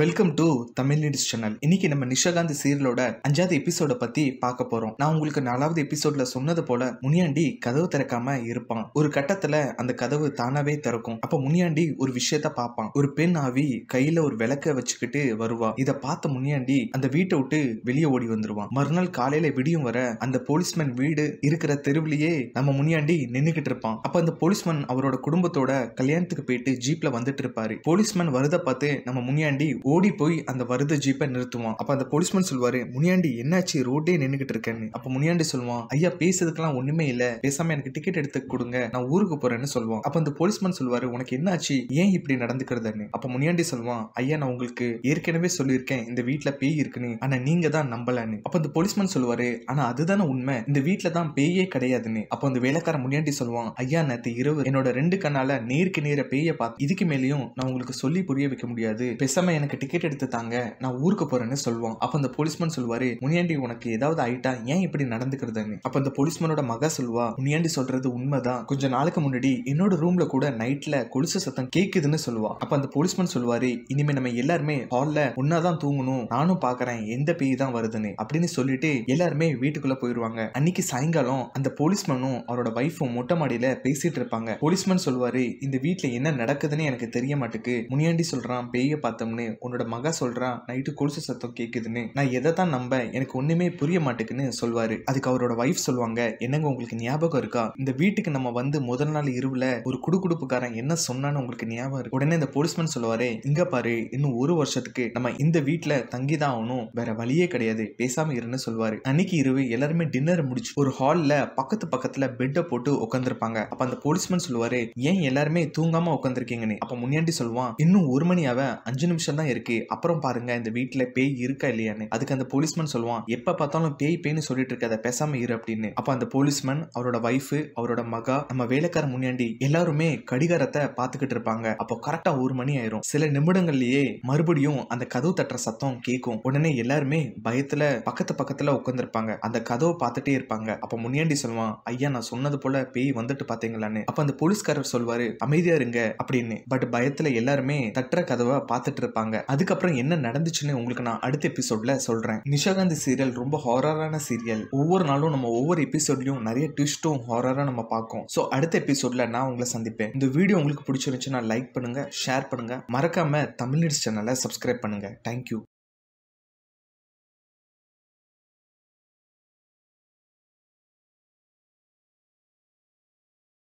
welcome to Tamil news channel இன்னைக்கு நம்ம நிஷாகாந்த் சீரியலோட அஞ்சாவது எபிசோட பத்தி பார்க்க போறோம் நான் உங்களுக்கு நாலாவது எபிசோட்ல சொன்னது போல முனியாண்டி கதவு திறக்காம இருப்பான் ஒரு கட்டத்துல அந்த கதவு தானாவே திறக்கும் அப்ப முனியாண்டி ஒரு விஷயத்த பார்ப்பான் ஒரு பெண் ஆவி கையில ஒரு விளக்க வச்சுக்கிட்டு வருவா இத பார்த்த முனியாண்டி அந்த வீட்டை விட்டு வெளியே ஓடி வந்துருவான் மறுநாள் காலையில விடியும் வர அந்த போலீஸ்மேன் வீடு இருக்கிற தெருவிலேயே நம்ம முனியாண்டி நின்னுகிட்டு இருப்பான் அப்ப அந்த போலீஸ்மேன் அவரோட குடும்பத்தோட கல்யாணத்துக்கு போயிட்டு ஜீப்ல வந்துட்டு இருப்பாரு போலீஸ்மேன் வருத பார்த்து நம்ம முனியாண்டி ஓடி போய் அந்த வருத ஜீப்பை நிறுத்துவான் அப்ப அந்த போலீஸ்மேன் சொல்லுவார் முனியாண்டி என்னாச்சு ரோட்டே நின்னுகிட்டு இருக்கேன்னு அப்ப முனியாண்டி சொல்லுவான் ஐயா பேசுறதுக்கெல்லாம் ஒண்ணுமே இல்ல பேசாம எனக்கு டிக்கெட் எடுத்து கொடுங்க நான் ஊருக்கு போறேன்னு சொல்லுவான் அப்ப அந்த போலீஸ்மேன் சொல்லுவாரு உனக்கு என்னாச்சு ஏன் இப்படி நடந்துக்கிறதுன்னு அப்ப முனியாண்டி சொல்லுவான் ஐயா நான் உங்களுக்கு ஏற்கனவே சொல்லியிருக்கேன் இந்த வீட்டுல பேய் இருக்குன்னு ஆனா நீங்க தான் நம்பலன்னு அப்ப அந்த போலீஸ்மேன் சொல்லுவாரு ஆனா அதுதானே உண்மை இந்த வீட்டுல தான் பேயே கிடையாதுன்னு அப்ப அந்த வேலைக்கார முனியாண்டி சொல்லுவான் ஐயா நேத்து இரவு என்னோட ரெண்டு கண்ணால நேருக்கு நேர பேய பார்த்து இதுக்கு மேலேயும் நான் உங்களுக்கு சொல்லி புரிய வைக்க முடியாது பேசாம எனக்கு எனக்கு டிக்கெட் எடுத்து தாங்க நான் ஊருக்கு போறேன்னு சொல்லுவான் அப்ப அந்த போலீஸ்மேன் சொல்வாரு முனியாண்டி உனக்கு ஏதாவது ஆயிட்டா ஏன் இப்படி நடந்துக்கிறதுன்னு அப்ப அந்த போலீஸ்மேனோட மக சொல்வா முனியாண்டி சொல்றது உண்மைதான் கொஞ்ச நாளுக்கு முன்னாடி என்னோட ரூம்ல கூட நைட்ல கொலுசு சத்தம் கேக்குதுன்னு சொல்லுவா அப்ப அந்த போலீஸ்மேன் சொல்வாரு இனிமே நம்ம எல்லாருமே ஹால்ல ஒன்னாதான் தூங்கணும் நானும் பாக்குறேன் எந்த பேய் தான் வருதுன்னு அப்படின்னு சொல்லிட்டு எல்லாருமே வீட்டுக்குள்ள போயிருவாங்க அன்னைக்கு சாயங்காலம் அந்த போலீஸ்மேனும் அவரோட வைஃபும் மொட்டை மாடியில பேசிட்டு இருப்பாங்க போலீஸ்மேன் சொல்வாரு இந்த வீட்டுல என்ன நடக்குதுன்னு எனக்கு தெரிய மாட்டுக்கு முனியாண்டி சொல்றான் பேய பார்த்தோம்னு உன்னோட மக சொல்கிறான் நைட்டு கொலுசு சத்தம் கேட்குதுன்னு நான் எதை தான் நம்ப எனக்கு ஒன்றுமே புரிய மாட்டேக்குன்னு சொல்வாரு அதுக்கு அவரோட ஒய்ஃப் சொல்லுவாங்க என்னங்க உங்களுக்கு ஞாபகம் இருக்கா இந்த வீட்டுக்கு நம்ம வந்து முதல் நாள் இரவில் ஒரு குடுக்குடுப்புக்காரன் என்ன சொன்னான்னு உங்களுக்கு ஞாபகம் இருக்கு உடனே இந்த போலீஸ்மேன் சொல்லுவாரு இங்க பாரு இன்னும் ஒரு வருஷத்துக்கு நம்ம இந்த வீட்டுல தங்கி தான் ஆகணும் வேற வழியே கிடையாது பேசாம இருன்னு சொல்லுவாரு அன்னைக்கு இரவு எல்லாருமே டின்னர் முடிச்சு ஒரு ஹால்ல பக்கத்து பக்கத்துல பெட்டை போட்டு உட்காந்துருப்பாங்க அப்ப அந்த போலீஸ்மேன் சொல்லுவாரு ஏன் எல்லாருமே தூங்காம உட்காந்துருக்கீங்கன்னு அப்ப முன்னாடி சொல்லுவான் இன்னும் ஒரு மணி அவ அஞ்சு நிமிஷம் தான் இருக்கு அப்புறம் பாருங்க இந்த வீட்டில் பேய் இருக்கா இல்லையான்னு அதுக்கு அந்த போலீஸ்மேன் சொல்லுவான் எப்போ பார்த்தாலும் பேய் பேய்னு சொல்லிட்டு இருக்க அதை பேசாம இரு அப்படின்னு அப்போ அந்த போலீஸ்மேன் அவரோட ஒய்ஃபு அவரோட மகா நம்ம வேலைக்கார முன்னாடி எல்லாருமே கடிகாரத்தை பார்த்துக்கிட்டு இருப்பாங்க அப்போ கரெக்டா ஒரு மணி ஆயிரும் சில நிமிடங்கள்லயே மறுபடியும் அந்த கதவு தட்டுற சத்தம் கேட்கும் உடனே எல்லாருமே பயத்துல பக்கத்து பக்கத்துல உட்காந்துருப்பாங்க அந்த கதவை பார்த்துட்டே இருப்பாங்க அப்ப முனியாண்டி சொல்லுவான் ஐயா நான் சொன்னது போல பேய் வந்துட்டு பாத்தீங்களான்னு அப்ப அந்த போலீஸ்காரர் சொல்வாரு அமைதியா இருங்க அப்படின்னு பட் பயத்துல எல்லாருமே தட்டுற கதவை பார்த்துட்டு இருப்பாங்க அதுக்கப்புறம் என்ன நடந்துச்சுன்னு உங்களுக்கு நான் அடுத்த எபிசோட்ல சொல்றேன் நிஷாகாந்தி சீரியல் ரொம்ப ஹாரரான சீரியல் ஒவ்வொரு நாளும் நம்ம ஒவ்வொரு எபிசோட்லயும் நிறைய ட்விஸ்டும் ஹாரரா நம்ம பார்க்கும் ஸோ அடுத்த எபிசோட்ல நான் உங்களை சந்திப்பேன் இந்த வீடியோ உங்களுக்கு பிடிச்சிருந்துச்சுன்னா லைக் பண்ணுங்க ஷேர் பண்ணுங்க மறக்காம தமிழ் நியூஸ் சேனலை சப்ஸ்கிரைப் பண்ணுங்க தேங்க்யூ